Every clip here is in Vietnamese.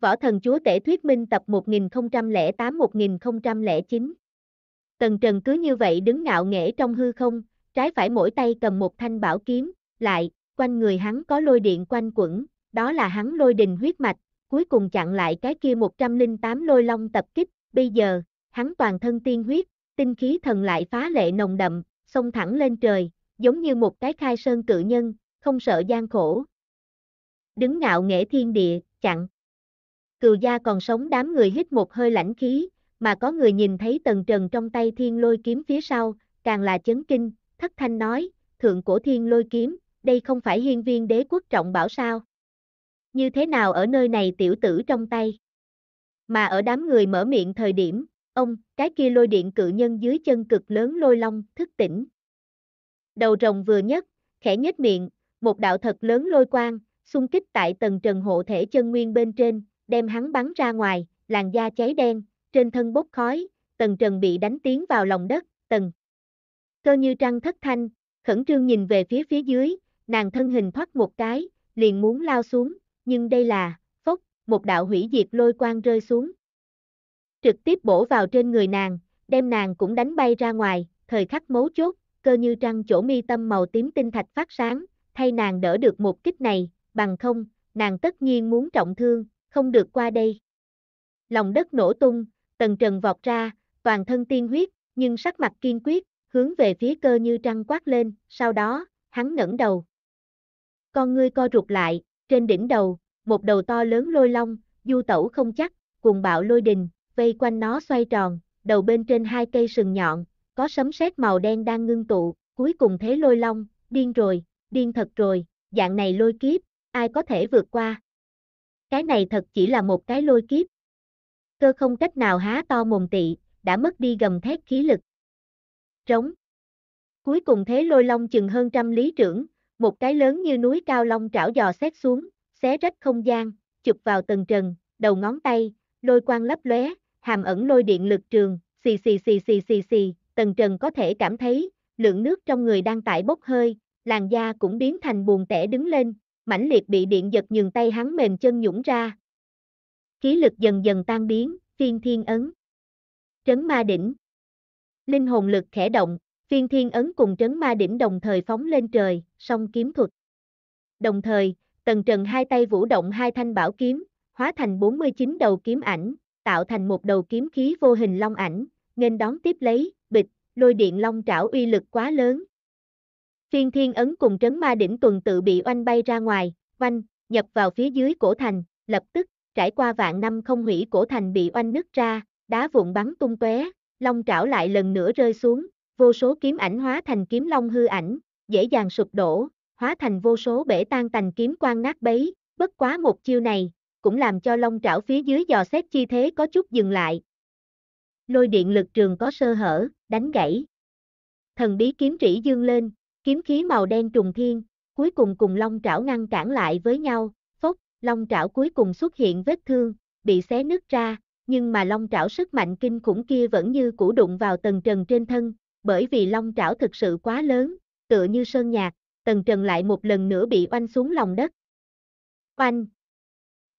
Võ Thần Chúa Tể Thuyết Minh tập 1008-1009 Tần Trần cứ như vậy đứng ngạo nghễ trong hư không, trái phải mỗi tay cầm một thanh bảo kiếm, lại, quanh người hắn có lôi điện quanh quẩn, đó là hắn lôi đình huyết mạch, cuối cùng chặn lại cái kia 108 lôi long tập kích, bây giờ, hắn toàn thân tiên huyết, tinh khí thần lại phá lệ nồng đậm, xông thẳng lên trời, giống như một cái khai sơn cự nhân, không sợ gian khổ. Đứng ngạo nghễ thiên địa, chặn cừu gia còn sống đám người hít một hơi lãnh khí, mà có người nhìn thấy tần trần trong tay thiên lôi kiếm phía sau, càng là chấn kinh, thất thanh nói, thượng cổ thiên lôi kiếm, đây không phải hiên viên đế quốc trọng bảo sao. Như thế nào ở nơi này tiểu tử trong tay? Mà ở đám người mở miệng thời điểm, ông, cái kia lôi điện cự nhân dưới chân cực lớn lôi long, thức tỉnh. Đầu rồng vừa nhất, khẽ nhếch miệng, một đạo thật lớn lôi quang, xung kích tại tầng trần hộ thể chân nguyên bên trên, đem hắn bắn ra ngoài, làn da cháy đen, trên thân bốc khói, tần trần bị đánh tiến vào lòng đất, tần. Cơ như trăng thất thanh, khẩn trương nhìn về phía phía dưới, nàng thân hình thoát một cái, liền muốn lao xuống, nhưng đây là, phốc, một đạo hủy diệt lôi quang rơi xuống. Trực tiếp bổ vào trên người nàng, đem nàng cũng đánh bay ra ngoài, thời khắc mấu chốt, cơ như trăng chỗ mi tâm màu tím tinh thạch phát sáng, thay nàng đỡ được một kích này, bằng không, nàng tất nhiên muốn trọng thương, không được qua đây. Lòng đất nổ tung, tần trần vọt ra, toàn thân tiên huyết, nhưng sắc mặt kiên quyết, hướng về phía cơ như trăng quát lên, sau đó, hắn ngẩng đầu. Con ngươi co rụt lại, trên đỉnh đầu, một đầu to lớn lôi long, du tẩu không chắc, cuồng bạo lôi đình, vây quanh nó xoay tròn, đầu bên trên hai cây sừng nhọn, có sấm sét màu đen đang ngưng tụ, cuối cùng thế lôi long, điên rồi, điên thật rồi, dạng này lôi kiếp, ai có thể vượt qua cái này thật chỉ là một cái lôi kiếp. Cơ không cách nào há to mồm tị, đã mất đi gầm thét khí lực. Trống. Cuối cùng thế lôi long chừng hơn trăm lý trưởng, một cái lớn như núi cao long trảo dò xét xuống, xé rách không gian, chụp vào tầng trần, đầu ngón tay, lôi quang lấp lóe, hàm ẩn lôi điện lực trường, xì xì xì xì xì xì, tầng trần có thể cảm thấy, lượng nước trong người đang tại bốc hơi, làn da cũng biến thành buồn tẻ đứng lên, mãnh liệt bị điện giật nhường tay hắn mềm chân nhũng ra. Khí lực dần dần tan biến, phiên thiên ấn. Trấn ma đỉnh. Linh hồn lực khẽ động, phiên thiên ấn cùng trấn ma đỉnh đồng thời phóng lên trời, song kiếm thuật. Đồng thời, tần trần hai tay vũ động hai thanh bảo kiếm, hóa thành 49 đầu kiếm ảnh, tạo thành một đầu kiếm khí vô hình long ảnh, nghênh đón tiếp lấy, bịch, lôi điện long trảo uy lực quá lớn, Phiên thiên ấn cùng trấn ma đỉnh tuần tự bị oanh bay ra ngoài, oanh, nhập vào phía dưới cổ thành, lập tức, trải qua vạn năm không hủy cổ thành bị oanh nứt ra, đá vụn bắn tung tóe, long trảo lại lần nữa rơi xuống, vô số kiếm ảnh hóa thành kiếm long hư ảnh, dễ dàng sụp đổ, hóa thành vô số bể tan tành kiếm quan nát bấy, bất quá một chiêu này, cũng làm cho long trảo phía dưới dò xét chi thế có chút dừng lại. Lôi điện lực trường có sơ hở, đánh gãy. Thần bí kiếm trĩ dương lên, kiếm khí màu đen trùng thiên, cuối cùng cùng long trảo ngăn cản lại với nhau, phốc, long trảo cuối cùng xuất hiện vết thương, bị xé nứt ra, nhưng mà long trảo sức mạnh kinh khủng kia vẫn như cũ đụng vào tầng trần trên thân, bởi vì long trảo thực sự quá lớn, tựa như sơn nhạc, tầng trần lại một lần nữa bị oanh xuống lòng đất. Oanh!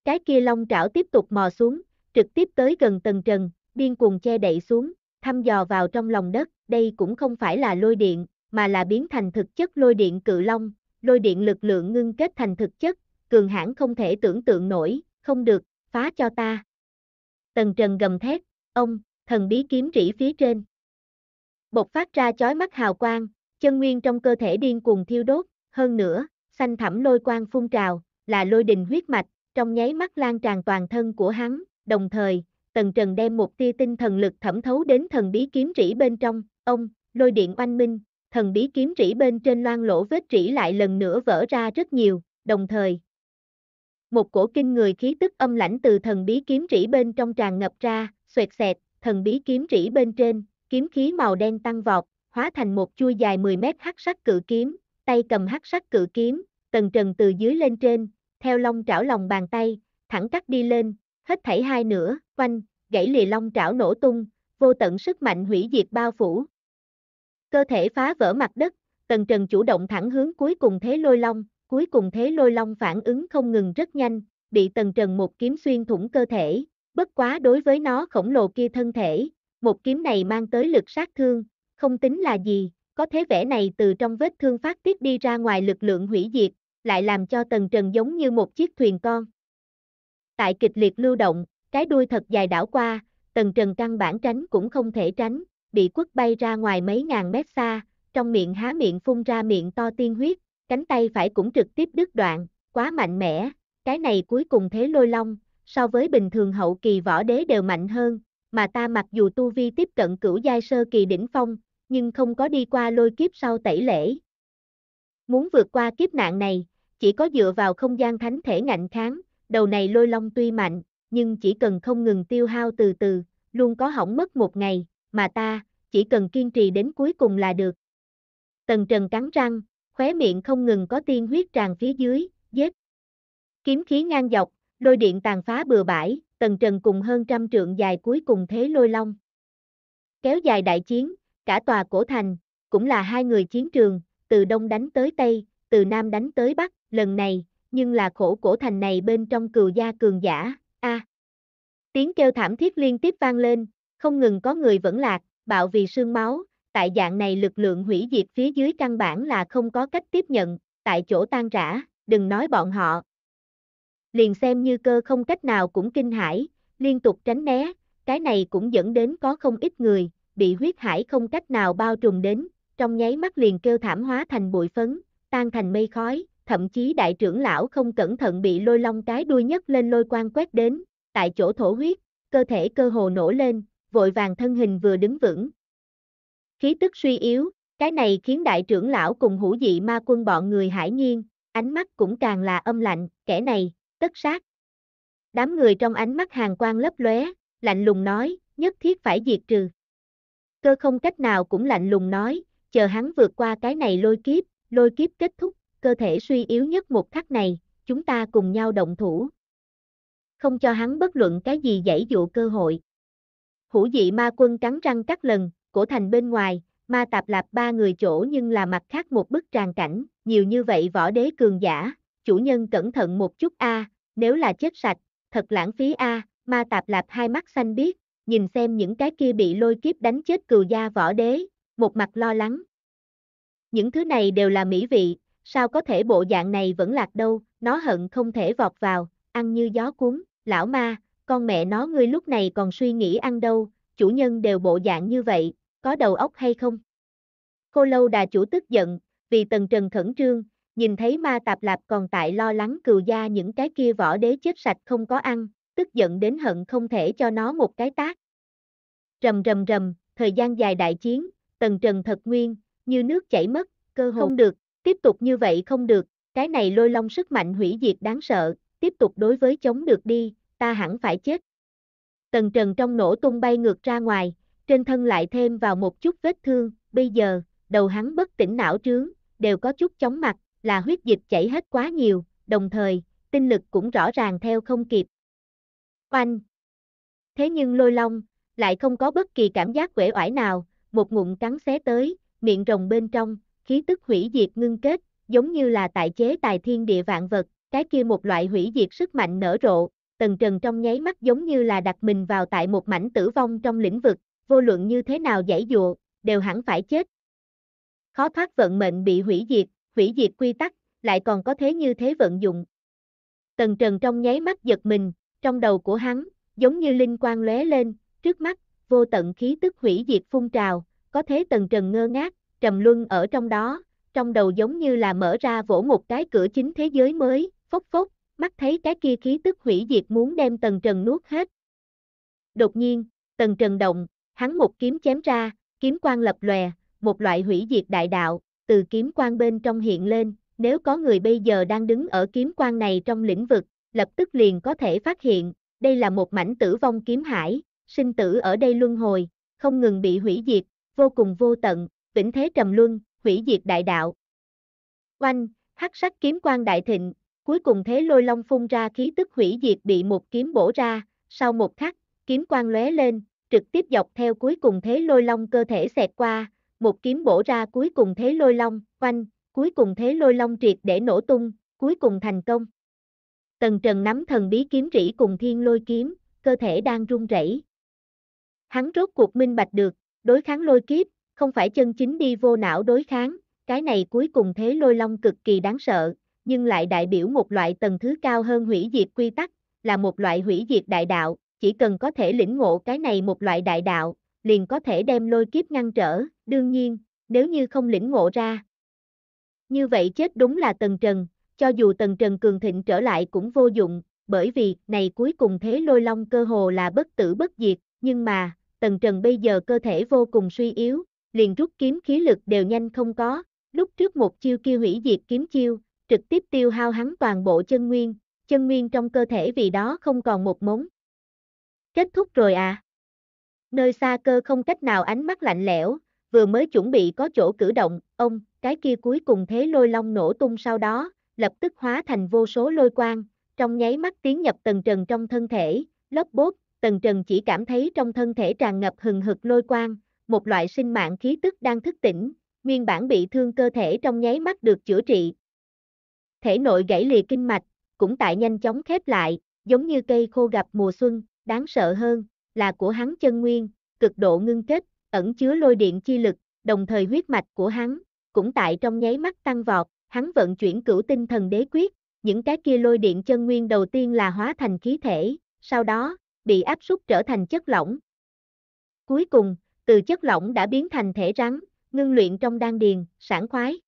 Cái kia long trảo tiếp tục mò xuống, trực tiếp tới gần tầng trần, điên cuồng che đậy xuống, thăm dò vào trong lòng đất, đây cũng không phải là lôi điện, mà là biến thành thực chất lôi điện cự long, lôi điện lực lượng ngưng kết thành thực chất, cường hãn không thể tưởng tượng nổi, không được, phá cho ta. Tần Trần gầm thét, ông, thần bí kiếm rỉ phía trên. Bột phát ra chói mắt hào quang, chân nguyên trong cơ thể điên cuồng thiêu đốt, hơn nữa, xanh thẳm lôi quang phun trào, là lôi đình huyết mạch, trong nháy mắt lan tràn toàn thân của hắn, đồng thời, Tần Trần đem một tia tinh thần lực thẩm thấu đến thần bí kiếm rỉ bên trong, ông, lôi điện oanh minh, thần bí kiếm rỉ bên trên loan lỗ vết rỉ lại lần nữa vỡ ra rất nhiều, đồng thời. Một cổ kinh người khí tức âm lãnh từ thần bí kiếm rỉ bên trong tràn ngập ra, xoẹt xẹt, thần bí kiếm rỉ bên trên, kiếm khí màu đen tăng vọt, hóa thành một chuôi dài 10 mét hắc sắc cự kiếm, tay cầm hắc sắc cự kiếm, tầng trần từ dưới lên trên, theo long trảo lòng bàn tay, thẳng cắt đi lên, hết thảy hai nửa, quanh, gãy lìa long trảo nổ tung, vô tận sức mạnh hủy diệt bao phủ, Cơ thể phá vỡ mặt đất, Tần Trần chủ động thẳng hướng cuối cùng thế lôi long, cuối cùng thế lôi long phản ứng không ngừng rất nhanh, bị Tần Trần một kiếm xuyên thủng cơ thể, bất quá đối với nó khổng lồ kia thân thể, một kiếm này mang tới lực sát thương, không tính là gì, có thế vẻ này từ trong vết thương phát tiết đi ra ngoài lực lượng hủy diệt, lại làm cho Tần Trần giống như một chiếc thuyền con. Tại kịch liệt lưu động, cái đuôi thật dài đảo qua, Tần Trần căn bản tránh cũng không thể tránh, bị quất bay ra ngoài mấy ngàn mét xa, trong miệng há miệng phun ra miệng to tiên huyết, cánh tay phải cũng trực tiếp đứt đoạn, quá mạnh mẽ, cái này cuối cùng thế lôi long, so với bình thường hậu kỳ võ đế đều mạnh hơn, mà ta mặc dù tu vi tiếp cận cửu giai sơ kỳ đỉnh phong, nhưng không có đi qua lôi kiếp sau tẩy lễ. Muốn vượt qua kiếp nạn này, chỉ có dựa vào không gian thánh thể ngạnh kháng, đầu này lôi long tuy mạnh, nhưng chỉ cần không ngừng tiêu hao từ từ, luôn có hỏng mất một ngày, mà ta, chỉ cần kiên trì đến cuối cùng là được. Tần Trần cắn răng, khóe miệng không ngừng có tiên huyết tràn phía dưới, giết. Kiếm khí ngang dọc, lôi điện tàn phá bừa bãi, Tần Trần cùng hơn trăm trượng dài cuối cùng thế lôi long. Kéo dài đại chiến, cả tòa cổ thành, cũng là hai người chiến trường, từ đông đánh tới tây, từ nam đánh tới bắc, lần này, nhưng là khổ cổ thành này bên trong cừu gia cường giả, a. À, tiếng kêu thảm thiết liên tiếp vang lên, không ngừng có người vẫn lạc, bạo vì sương máu, tại dạng này lực lượng hủy diệt phía dưới căn bản là không có cách tiếp nhận, tại chỗ tan rã, đừng nói bọn họ. Liền xem như cơ không cách nào cũng kinh hãi, liên tục tránh né, cái này cũng dẫn đến có không ít người, bị huyết hải không cách nào bao trùm đến, trong nháy mắt liền kêu thảm hóa thành bụi phấn, tan thành mây khói, thậm chí đại trưởng lão không cẩn thận bị lôi long cái đuôi nhất lên lôi quang quét đến, tại chỗ thổ huyết, cơ thể cơ hồ nổ lên, vội vàng thân hình vừa đứng vững. Khí tức suy yếu, cái này khiến đại trưởng lão cùng hữu dị ma quân bọn người hải nhiên, ánh mắt cũng càng là âm lạnh, kẻ này, tất sát. Đám người trong ánh mắt hàng quang lấp lóe, lạnh lùng nói, nhất thiết phải diệt trừ. Cơ không cách nào cũng lạnh lùng nói, chờ hắn vượt qua cái này lôi kiếp, lôi kiếp kết thúc, cơ thể suy yếu nhất một khắc này, chúng ta cùng nhau động thủ. Không cho hắn bất luận cái gì dãy dụ cơ hội. Hữu dị ma quân cắn răng cắt lần, cổ thành bên ngoài, ma tạp lạp ba người chỗ nhưng là mặt khác một bức tràn cảnh, nhiều như vậy võ đế cường giả, chủ nhân cẩn thận một chút a, nếu là chết sạch, thật lãng phí a, ma tạp lạp hai mắt xanh biếc, nhìn xem những cái kia bị lôi kiếp đánh chết cừu gia võ đế, một mặt lo lắng. Những thứ này đều là mỹ vị, sao có thể bộ dạng này vẫn lạc đâu, nó hận không thể vọt vào, ăn như gió cuốn, lão ma, con mẹ nó ngươi lúc này còn suy nghĩ ăn đâu, chủ nhân đều bộ dạng như vậy, có đầu óc hay không? Khô lâu đà chủ tức giận, vì tần trần khẩn trương, nhìn thấy ma tạp lạp còn tại lo lắng cừu gia những cái kia vỏ đế chết sạch không có ăn, tức giận đến hận không thể cho nó một cái tác. Rầm rầm rầm, thời gian dài đại chiến, tần trần thật nguyên, như nước chảy mất, cơ hội không được, tiếp tục như vậy không được, cái này lôi long sức mạnh hủy diệt đáng sợ, tiếp tục đối với chống được đi, ta hẳn phải chết. Tần trần trong nổ tung bay ngược ra ngoài, trên thân lại thêm vào một chút vết thương, bây giờ, đầu hắn bất tỉnh não trướng, đều có chút chóng mặt, là huyết dịch chảy hết quá nhiều, đồng thời, tinh lực cũng rõ ràng theo không kịp. Oanh! Thế nhưng lôi long, lại không có bất kỳ cảm giác quể oải nào, một ngụm cắn xé tới, miệng rồng bên trong, khí tức hủy diệt ngưng kết, giống như là tại chế tài thiên địa vạn vật, cái kia một loại hủy diệt sức mạnh nở rộ, Tần Trần trong nháy mắt giống như là đặt mình vào tại một mảnh tử vong trong lĩnh vực, vô luận như thế nào giải dụa, đều hẳn phải chết. Khó thoát vận mệnh bị hủy diệt, hủy diệt quy tắc, lại còn có thế như thế vận dụng. Tần Trần trong nháy mắt giật mình, trong đầu của hắn, giống như linh quang lóe lên, trước mắt, vô tận khí tức hủy diệt phun trào, có thế Tần Trần ngơ ngác, trầm luân ở trong đó, trong đầu giống như là mở ra vỗ một cái cửa chính thế giới mới, phốc phốc, mắt thấy cái kia khí tức hủy diệt muốn đem tần trần nuốt hết. Đột nhiên, tần trần động, hắn một kiếm chém ra, kiếm quan lập lòe, một loại hủy diệt đại đạo, từ kiếm quan bên trong hiện lên, nếu có người bây giờ đang đứng ở kiếm quan này trong lĩnh vực, lập tức liền có thể phát hiện, đây là một mảnh tử vong kiếm hải, sinh tử ở đây luân hồi, không ngừng bị hủy diệt, vô cùng vô tận, vĩnh thế trầm luân, hủy diệt đại đạo. Oanh, hắc sắc kiếm quan đại thịnh, Cuối cùng thế lôi long phun ra khí tức hủy diệt bị một kiếm bổ ra, sau một khắc, kiếm quang lóe lên, trực tiếp dọc theo cuối cùng thế lôi long cơ thể xẹt qua, một kiếm bổ ra cuối cùng thế lôi long, oanh, cuối cùng thế lôi long triệt để nổ tung, cuối cùng thành công. Tần Trần nắm thần bí kiếm rỉ cùng thiên lôi kiếm, cơ thể đang run rẩy. Hắn rốt cuộc minh bạch được, đối kháng lôi kiếp, không phải chân chính đi vô não đối kháng, cái này cuối cùng thế lôi long cực kỳ đáng sợ, nhưng lại đại biểu một loại tầng thứ cao hơn hủy diệt quy tắc, là một loại hủy diệt đại đạo, chỉ cần có thể lĩnh ngộ cái này một loại đại đạo, liền có thể đem lôi kiếp ngăn trở, đương nhiên, nếu như không lĩnh ngộ ra. Như vậy chết đúng là tầng trần, cho dù tầng trần cường thịnh trở lại cũng vô dụng, bởi vì, này cuối cùng thế lôi long cơ hồ là bất tử bất diệt, nhưng mà, tầng trần bây giờ cơ thể vô cùng suy yếu, liền rút kiếm khí lực đều nhanh không có, lúc trước một chiêu kia hủy diệt kiếm chiêu, trực tiếp tiêu hao hắn toàn bộ chân nguyên, chân nguyên trong cơ thể vì đó không còn một mống. Kết thúc rồi à? Nơi xa cơ không cách nào ánh mắt lạnh lẽo, vừa mới chuẩn bị có chỗ cử động, ông, cái kia cuối cùng thế lôi long nổ tung sau đó, lập tức hóa thành vô số lôi quang, trong nháy mắt tiến nhập tầng trần trong thân thể, Lớp bốt, tầng trần chỉ cảm thấy trong thân thể tràn ngập hừng hực lôi quang, một loại sinh mạng khí tức đang thức tỉnh, nguyên bản bị thương cơ thể trong nháy mắt được chữa trị, Thể nội gãy lìa kinh mạch, cũng tại nhanh chóng khép lại, giống như cây khô gặp mùa xuân, đáng sợ hơn, là của hắn chân nguyên, cực độ ngưng kết, ẩn chứa lôi điện chi lực, đồng thời huyết mạch của hắn, cũng tại trong nháy mắt tăng vọt, hắn vận chuyển cửu tinh thần đế quyết, những cái kia lôi điện chân nguyên đầu tiên là hóa thành khí thể, sau đó, bị áp suất trở thành chất lỏng. Cuối cùng, từ chất lỏng đã biến thành thể rắn, ngưng luyện trong đan điền, sản khoái.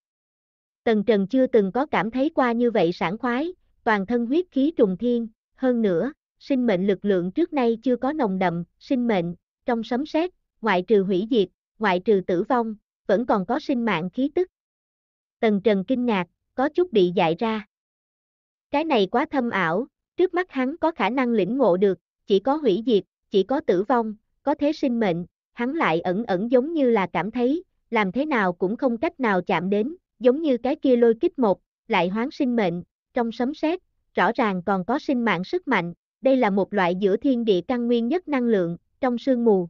Tần Trần chưa từng có cảm thấy qua như vậy sảng khoái, toàn thân huyết khí trùng thiên, hơn nữa, sinh mệnh lực lượng trước nay chưa có nồng đậm, sinh mệnh, trong sấm sét, ngoại trừ hủy diệt, ngoại trừ tử vong, vẫn còn có sinh mạng khí tức. Tần Trần kinh ngạc, có chút bị dại ra. Cái này quá thâm ảo, trước mắt hắn có khả năng lĩnh ngộ được, chỉ có hủy diệt, chỉ có tử vong, có thế sinh mệnh, hắn lại ẩn ẩn giống như là cảm thấy, làm thế nào cũng không cách nào chạm đến, giống như cái kia lôi kích một, lại hoán sinh mệnh, trong sấm sét, rõ ràng còn có sinh mạng sức mạnh, đây là một loại giữa thiên địa căn nguyên nhất năng lượng, trong sương mù.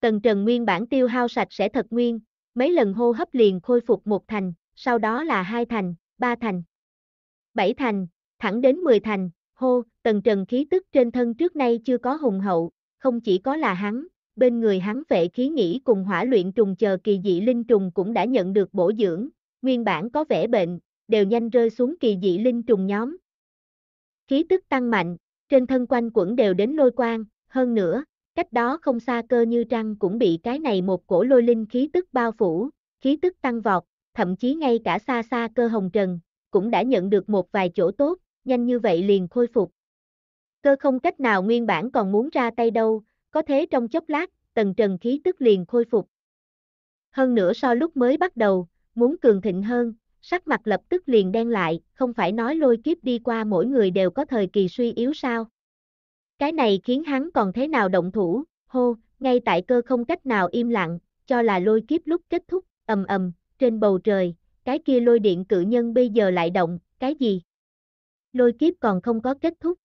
Tần trần nguyên bản tiêu hao sạch sẽ thật nguyên, mấy lần hô hấp liền khôi phục một thành, sau đó là hai thành, ba thành, bảy thành, thẳng đến mười thành, hô, tần trần khí tức trên thân trước nay chưa có hùng hậu, không chỉ có là hắn, bên người hắn vệ khí nghĩ cùng hỏa luyện trùng chờ kỳ dị linh trùng cũng đã nhận được bổ dưỡng, nguyên bản có vẻ bệnh, đều nhanh rơi xuống kỳ dị linh trùng nhóm. Khí tức tăng mạnh, trên thân quanh quẩn đều đến lôi quang, hơn nữa, cách đó không xa cơ như trăng cũng bị cái này một cổ lôi linh khí tức bao phủ, khí tức tăng vọt, thậm chí ngay cả xa xa cơ hồng trần, cũng đã nhận được một vài chỗ tốt, nhanh như vậy liền khôi phục. Cơ không cách nào nguyên bản còn muốn ra tay đâu, có thế trong chốc lát, tần trần khí tức liền khôi phục. Hơn nữa so lúc mới bắt đầu, muốn cường thịnh hơn, sắc mặt lập tức liền đen lại, không phải nói lôi kiếp đi qua mỗi người đều có thời kỳ suy yếu sao. Cái này khiến hắn còn thế nào động thủ, hô, ngay tại cơ không cách nào im lặng, cho là lôi kiếp lúc kết thúc, ầm ầm, trên bầu trời, cái kia lôi điện cự nhân bây giờ lại động, cái gì? Lôi kiếp còn không có kết thúc.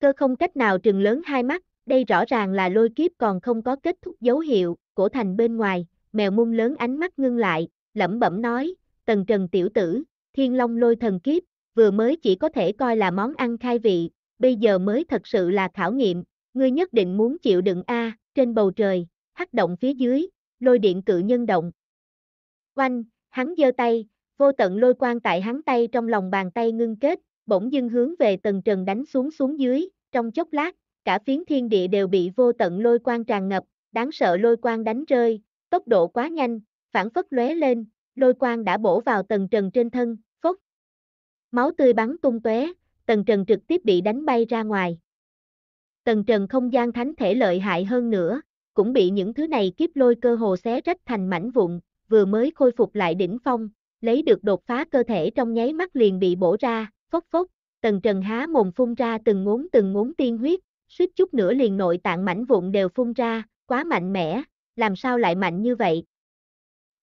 Cơ không cách nào trừng lớn hai mắt, đây rõ ràng là lôi kiếp còn không có kết thúc dấu hiệu, cổ thành bên ngoài, mèo mung lớn ánh mắt ngưng lại, lẩm bẩm nói, tần trần tiểu tử, thiên long lôi thần kiếp, vừa mới chỉ có thể coi là món ăn khai vị, bây giờ mới thật sự là khảo nghiệm, ngươi nhất định muốn chịu đựng A, trên bầu trời, hắc động phía dưới, lôi điện cự nhân động. Oanh, hắn giơ tay, vô tận lôi quang tại hắn tay trong lòng bàn tay ngưng kết, bỗng dưng hướng về tần trần đánh xuống xuống dưới, trong chốc lát, cả phiến thiên địa đều bị vô tận lôi quang tràn ngập, đáng sợ lôi quang đánh rơi, tốc độ quá nhanh, phản phất lóe lên, lôi quang đã bổ vào tầng trần trên thân, phốc. Máu tươi bắn tung tóe, tầng trần trực tiếp bị đánh bay ra ngoài. tầng trần không gian thánh thể lợi hại hơn nữa, cũng bị những thứ này kiếp lôi cơ hồ xé rách thành mảnh vụn, vừa mới khôi phục lại đỉnh phong, lấy được đột phá cơ thể trong nháy mắt liền bị bổ ra, phốc phốc, tầng trần há mồm phun ra từng ngốn từng ngốn tiên huyết, suýt chút nữa liền nội tạng mảnh vụn đều phun ra, quá mạnh mẽ, làm sao lại mạnh như vậy,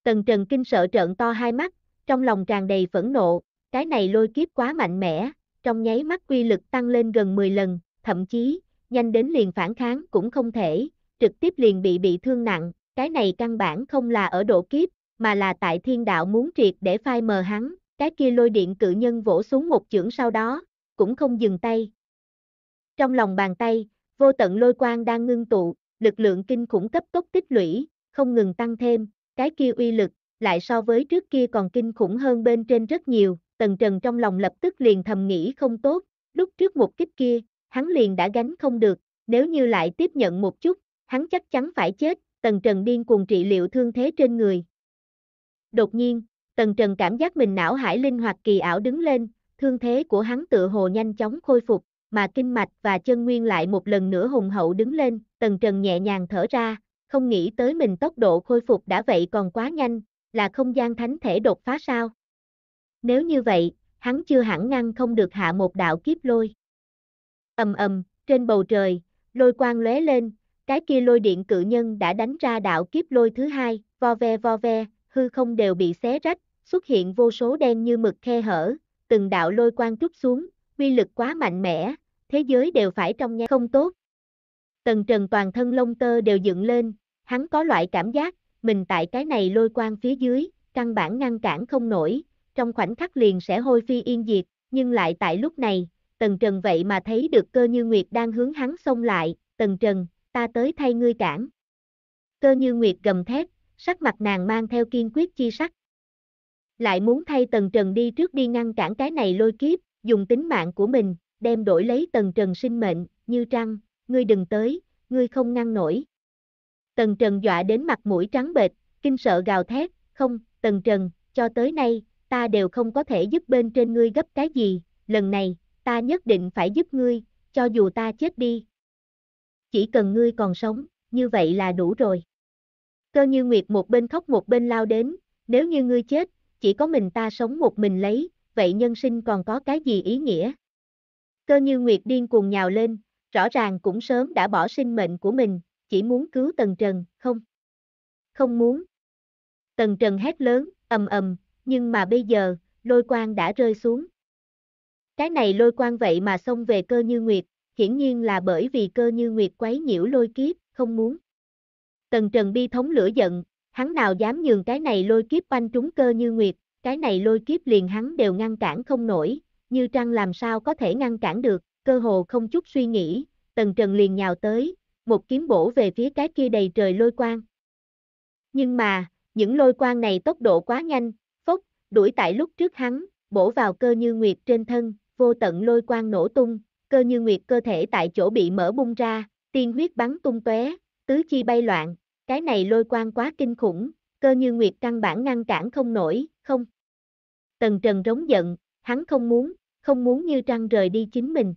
Tần Trần kinh sợ trợn to hai mắt, trong lòng tràn đầy phẫn nộ, cái này lôi kiếp quá mạnh mẽ, trong nháy mắt quy lực tăng lên gần 10 lần, thậm chí, nhanh đến liền phản kháng cũng không thể, trực tiếp liền bị bị thương nặng, cái này căn bản không là ở độ kiếp, mà là tại thiên đạo muốn triệt để phai mờ hắn, cái kia lôi điện cự nhân vỗ xuống một chưởng sau đó, cũng không dừng tay. Trong lòng bàn tay, vô tận lôi quang đang ngưng tụ, lực lượng kinh khủng cấp tốc tích lũy, không ngừng tăng thêm, cái kia uy lực, lại so với trước kia còn kinh khủng hơn bên trên rất nhiều, tần trần trong lòng lập tức liền thầm nghĩ không tốt, lúc trước một kích kia, hắn liền đã gánh không được, nếu như lại tiếp nhận một chút, hắn chắc chắn phải chết, tần trần điên cuồng trị liệu thương thế trên người. Đột nhiên, tần trần cảm giác mình não hải linh hoạt kỳ ảo đứng lên, thương thế của hắn tự hồ nhanh chóng khôi phục, mà kinh mạch và chân nguyên lại một lần nữa hùng hậu đứng lên, tần trần nhẹ nhàng thở ra, không nghĩ tới mình tốc độ khôi phục đã vậy còn quá nhanh, là không gian thánh thể đột phá sao. Nếu như vậy, hắn chưa hẳn ngăn không được hạ một đạo kiếp lôi. Ầm ầm, trên bầu trời, lôi quang lóe lên, cái kia lôi điện cự nhân đã đánh ra đạo kiếp lôi thứ hai, vo ve vo ve, hư không đều bị xé rách, xuất hiện vô số đen như mực khe hở, từng đạo lôi quang trút xuống, uy lực quá mạnh mẽ, thế giới đều phải trong nháy không tốt. Tần Trần toàn thân lông tơ đều dựng lên, hắn có loại cảm giác, mình tại cái này lôi quang phía dưới, căn bản ngăn cản không nổi, trong khoảnh khắc liền sẽ hôi phi yên diệt, nhưng lại tại lúc này, Tần Trần vậy mà thấy được cơ như Nguyệt đang hướng hắn xông lại, Tần Trần, ta tới thay ngươi cản. Cơ như Nguyệt gầm thét, sắc mặt nàng mang theo kiên quyết chi sắc. Lại muốn thay Tần Trần đi trước đi ngăn cản cái này lôi kiếp, dùng tính mạng của mình, đem đổi lấy Tần Trần sinh mệnh, như trăng, ngươi đừng tới, ngươi không ngăn nổi. Tần Trần dọa đến mặt mũi trắng bệch, kinh sợ gào thét, không, Tần Trần, cho tới nay, ta đều không có thể giúp bên trên ngươi gấp cái gì, lần này, ta nhất định phải giúp ngươi, cho dù ta chết đi. Chỉ cần ngươi còn sống, như vậy là đủ rồi. Cơ như Nguyệt một bên khóc một bên lao đến, nếu như ngươi chết, chỉ có mình ta sống một mình lấy, vậy nhân sinh còn có cái gì ý nghĩa? Cơ như Nguyệt điên cuồng nhào lên, rõ ràng cũng sớm đã bỏ sinh mệnh của mình, chỉ muốn cứu Tần Trần, không? Không muốn. Tần Trần hét lớn, ầm ầm, nhưng mà bây giờ, lôi quang đã rơi xuống. Cái này lôi quang vậy mà xông về cơ như nguyệt, hiển nhiên là bởi vì cơ như nguyệt quấy nhiễu lôi kiếp, không muốn. Tần Trần bi thống lửa giận, hắn nào dám nhường cái này lôi kiếp quanh trúng cơ như nguyệt, cái này lôi kiếp liền hắn đều ngăn cản không nổi, như trăng làm sao có thể ngăn cản được, cơ hồ không chút suy nghĩ, Tần Trần liền nhào tới, một kiếm bổ về phía cái kia đầy trời lôi quang. Nhưng mà, những lôi quang này tốc độ quá nhanh, phốc, đuổi tại lúc trước hắn, bổ vào cơ như nguyệt trên thân, vô tận lôi quang nổ tung, cơ như nguyệt cơ thể tại chỗ bị mở bung ra, tiên huyết bắn tung tóe, tứ chi bay loạn, cái này lôi quang quá kinh khủng, cơ như nguyệt căn bản ngăn cản không nổi, không. Tần Trần rống giận, hắn không muốn, không muốn như trăng rời đi chính mình.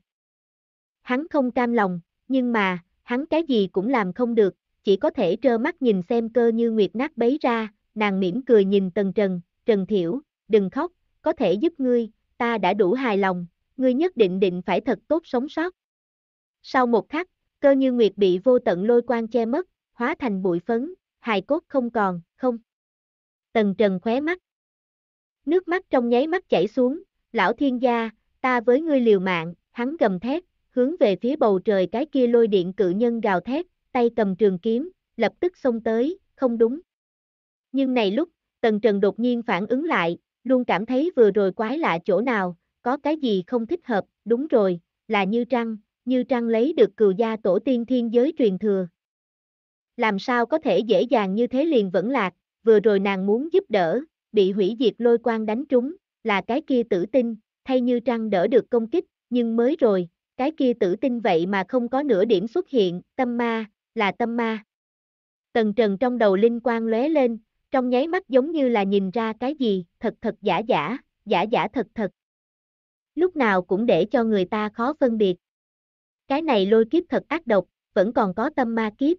Hắn không cam lòng, nhưng mà, hắn cái gì cũng làm không được, chỉ có thể trơ mắt nhìn xem cơ như nguyệt nát bấy ra, nàng mỉm cười nhìn Tần Trần, Trần Thiểu, đừng khóc, có thể giúp ngươi, ta đã đủ hài lòng, ngươi nhất định định phải thật tốt sống sót. Sau một khắc, cơ như nguyệt bị vô tận lôi quang che mất, hóa thành bụi phấn, hài cốt không còn, không. Tần Trần khóe mắt. Nước mắt trong nháy mắt chảy xuống, lão thiên gia, ta với ngươi liều mạng, hắn gầm thét, hướng về phía bầu trời cái kia lôi điện cự nhân gào thét, tay cầm trường kiếm, lập tức xông tới, không đúng. Nhưng này lúc, Tần Trần đột nhiên phản ứng lại, luôn cảm thấy vừa rồi quái lạ chỗ nào, có cái gì không thích hợp, đúng rồi, là Như Trăng, Như Trăng lấy được cừu gia tổ tiên thiên giới truyền thừa. Làm sao có thể dễ dàng như thế liền vẫn lạc, vừa rồi nàng muốn giúp đỡ, bị hủy diệt lôi quang đánh trúng, là cái kia tử tinh, thay Như Trăng đỡ được công kích, nhưng mới rồi, cái kia tử tinh vậy mà không có nửa điểm xuất hiện, tâm ma, là tâm ma. Tần Trần trong đầu linh quang lóe lên, trong nháy mắt giống như là nhìn ra cái gì, thật thật giả giả, giả giả thật thật. Lúc nào cũng để cho người ta khó phân biệt. Cái này lôi kiếp thật ác độc, vẫn còn có tâm ma kiếp.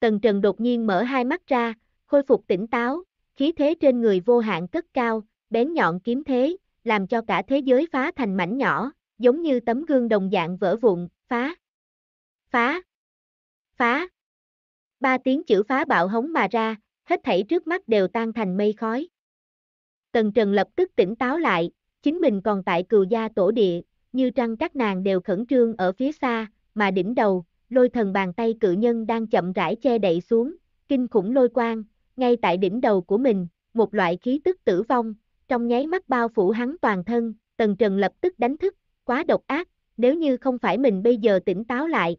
Tần Trần đột nhiên mở hai mắt ra, khôi phục tỉnh táo, khí thế trên người vô hạn cất cao, bén nhọn kiếm thế, làm cho cả thế giới phá thành mảnh nhỏ, giống như tấm gương đồng dạng vỡ vụn, phá, phá, phá. Ba tiếng chữ phá bạo hống mà ra, hết thảy trước mắt đều tan thành mây khói. Tần Trần lập tức tỉnh táo lại, chính mình còn tại cừu gia tổ địa, như trăng các nàng đều khẩn trương ở phía xa, mà đỉnh đầu, lôi thần bàn tay cự nhân đang chậm rãi che đậy xuống, kinh khủng lôi quang, ngay tại đỉnh đầu của mình, một loại khí tức tử vong, trong nháy mắt bao phủ hắn toàn thân, Tần Trần lập tức đánh thức, quá độc ác, nếu như không phải mình bây giờ tỉnh táo lại.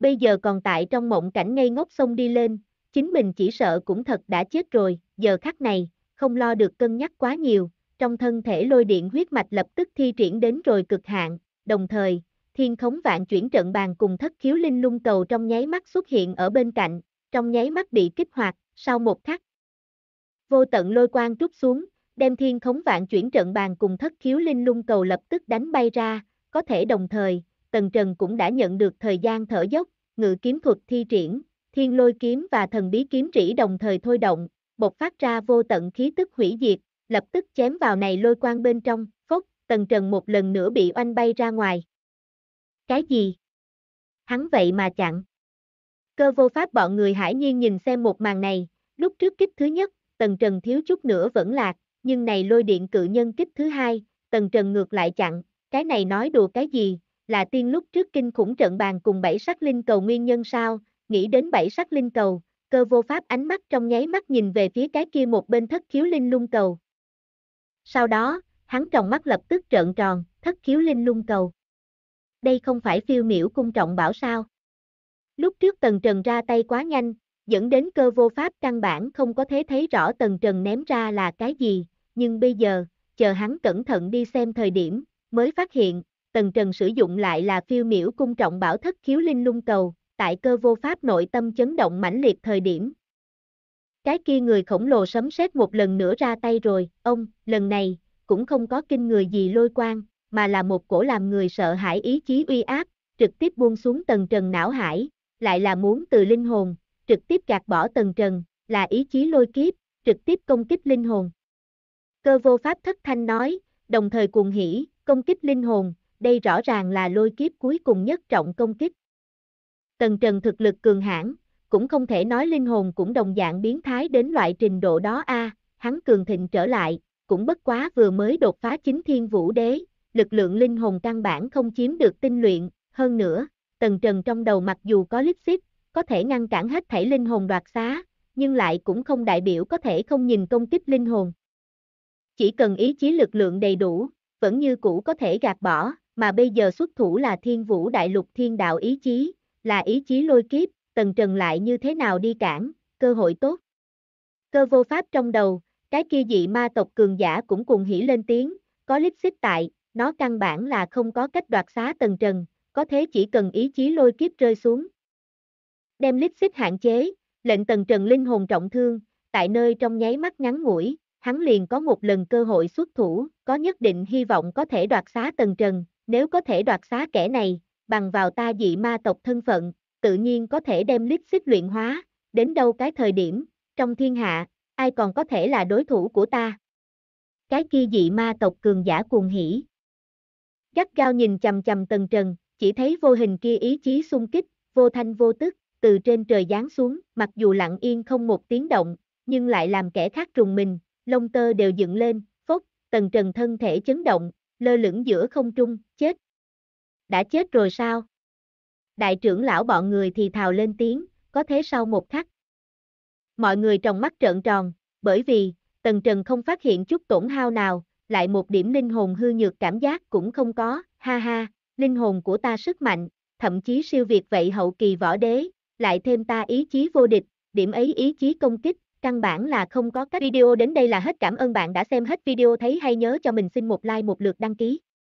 Bây giờ còn tại trong mộng cảnh ngây ngốc sông đi lên, chính mình chỉ sợ cũng thật đã chết rồi, giờ khắc này, không lo được cân nhắc quá nhiều, trong thân thể lôi điện huyết mạch lập tức thi triển đến rồi cực hạn, đồng thời, thiên khống vạn chuyển trận bàn cùng thất khiếu linh lung cầu trong nháy mắt xuất hiện ở bên cạnh, trong nháy mắt bị kích hoạt, sau một khắc. Vô tận lôi quang trút xuống, đem thiên khống vạn chuyển trận bàn cùng thất khiếu linh lung cầu lập tức đánh bay ra, có thể đồng thời, Tần Trần cũng đã nhận được thời gian thở dốc, ngự kiếm thuật thi triển, thiên lôi kiếm và thần bí kiếm rỉ đồng thời thôi động, bộc phát ra vô tận khí tức hủy diệt, lập tức chém vào này lôi quang bên trong, phốc, Tần Trần một lần nữa bị oanh bay ra ngoài. Cái gì? Hắn vậy mà chặn. Cơ vô pháp bọn người hải nhiên nhìn xem một màn này, lúc trước kích thứ nhất, Tần Trần thiếu chút nữa vẫn lạc, nhưng này lôi điện cự nhân kích thứ hai, tần trần ngược lại chặn, cái này nói đùa cái gì, là tiên lúc trước kinh khủng trận bàn cùng bảy sắc linh cầu nguyên nhân sao, nghĩ đến bảy sắc linh cầu, cơ vô pháp ánh mắt trong nháy mắt nhìn về phía cái kia một bên thất khiếu linh lung cầu. Sau đó, hắn tròng mắt lập tức trợn tròn, thất khiếu linh lung cầu. Đây không phải phiêu miễu cung trọng bảo sao. Lúc trước tần trần ra tay quá nhanh, dẫn đến cơ vô pháp căn bản không có thể thấy rõ tần trần ném ra là cái gì, nhưng bây giờ, chờ hắn cẩn thận đi xem thời điểm, mới phát hiện, Tần Trần sử dụng lại là phiêu miểu cung trọng bảo thất khiếu linh lung cầu, tại cơ vô pháp nội tâm chấn động mãnh liệt thời điểm. Cái kia người khổng lồ sấm sét một lần nữa ra tay rồi, ông, lần này, cũng không có kinh người gì lôi quang, mà là một cổ làm người sợ hãi ý chí uy áp, trực tiếp buông xuống tầng trần não hải, lại là muốn từ linh hồn, trực tiếp gạt bỏ tầng trần, là ý chí lôi kiếp, trực tiếp công kích linh hồn. Cơ vô pháp thất thanh nói, đồng thời cuồng hỉ, công kích linh hồn, đây rõ ràng là lôi kiếp cuối cùng nhất trọng công kích. Tần Trần thực lực cường hãn, cũng không thể nói linh hồn cũng đồng dạng biến thái đến loại trình độ đó a, hắn cường thịnh trở lại, cũng bất quá vừa mới đột phá chính thiên vũ đế, lực lượng linh hồn căn bản không chiếm được tinh luyện, hơn nữa, Tần Trần trong đầu mặc dù có lít xích, có thể ngăn cản hết thảy linh hồn đoạt xá, nhưng lại cũng không đại biểu có thể không nhìn công kích linh hồn. Chỉ cần ý chí lực lượng đầy đủ, vẫn như cũ có thể gạt bỏ, mà bây giờ xuất thủ là thiên vũ đại lục thiên đạo ý chí, là ý chí lôi kiếp, tần trần lại như thế nào đi cản, cơ hội tốt. Cơ vô pháp trong đầu, cái kia dị ma tộc cường giả cũng cùng hỉ lên tiếng, có lít xích tại, nó căn bản là không có cách đoạt xá tần trần, có thế chỉ cần ý chí lôi kiếp rơi xuống. Đem lít xích hạn chế, lệnh tần trần linh hồn trọng thương, tại nơi trong nháy mắt ngắn ngủi, hắn liền có một lần cơ hội xuất thủ, có nhất định hy vọng có thể đoạt xá Tần Trần, nếu có thể đoạt xá kẻ này, bằng vào ta dị ma tộc thân phận, tự nhiên có thể đem lít xích luyện hóa, đến đâu cái thời điểm, trong thiên hạ, ai còn có thể là đối thủ của ta. Cái kia dị ma tộc cường giả cuồng hỉ. Gắt gao nhìn chầm chầm Tần Trần, chỉ thấy vô hình kia ý chí xung kích, vô thanh vô tức, từ trên trời giáng xuống, mặc dù lặng yên không một tiếng động, nhưng lại làm kẻ khác trùng mình, lông tơ đều dựng lên, phốc, tần trần thân thể chấn động, lơ lửng giữa không trung, chết. Đã chết rồi sao? Đại trưởng lão bọn người thì thào lên tiếng, có thế sau một khắc. Mọi người trong mắt trợn tròn, bởi vì, tần trần không phát hiện chút tổn hao nào, lại một điểm linh hồn hư nhược cảm giác cũng không có, ha ha, linh hồn của ta sức mạnh, thậm chí siêu việt vậy hậu kỳ võ đế, lại thêm ta ý chí vô địch, điểm ấy ý chí công kích, Căn bản là không có cách video đến đây là hết cảm ơn bạn đã xem hết video thấy hay nhớ cho mình xin một like một lượt đăng ký.